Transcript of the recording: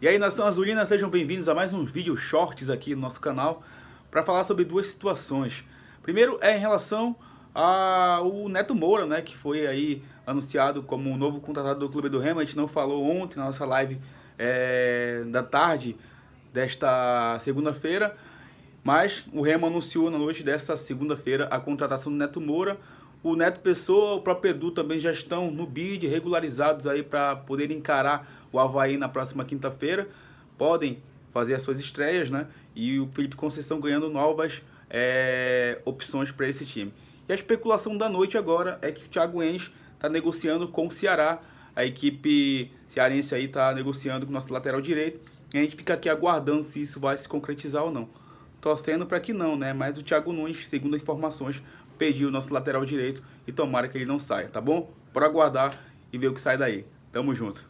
E aí, nação azulina, sejam bem-vindos a mais um vídeo shorts aqui no nosso canal para falar sobre duas situações. Primeiro é em relação ao Neto Moura, né, que foi aí anunciado como um novo contratado do Clube do Remo. A gente não falou ontem na nossa live é, da tarde desta segunda-feira, mas o Remo anunciou na noite desta segunda-feira a contratação do Neto Moura, o Neto Pessoa, o próprio Edu também já estão no BID, regularizados aí para poder encarar o Havaí na próxima quinta-feira. Podem fazer as suas estreias, né? E o Felipe Conceição ganhando novas é, opções para esse time. E a especulação da noite agora é que o Thiago Enes está negociando com o Ceará. A equipe cearense aí está negociando com o nosso lateral direito. E a gente fica aqui aguardando se isso vai se concretizar ou não torcendo para que não, né? Mas o Thiago Nunes, segundo as informações, pediu o nosso lateral direito e tomara que ele não saia, tá bom? Bora aguardar e ver o que sai daí. Tamo junto.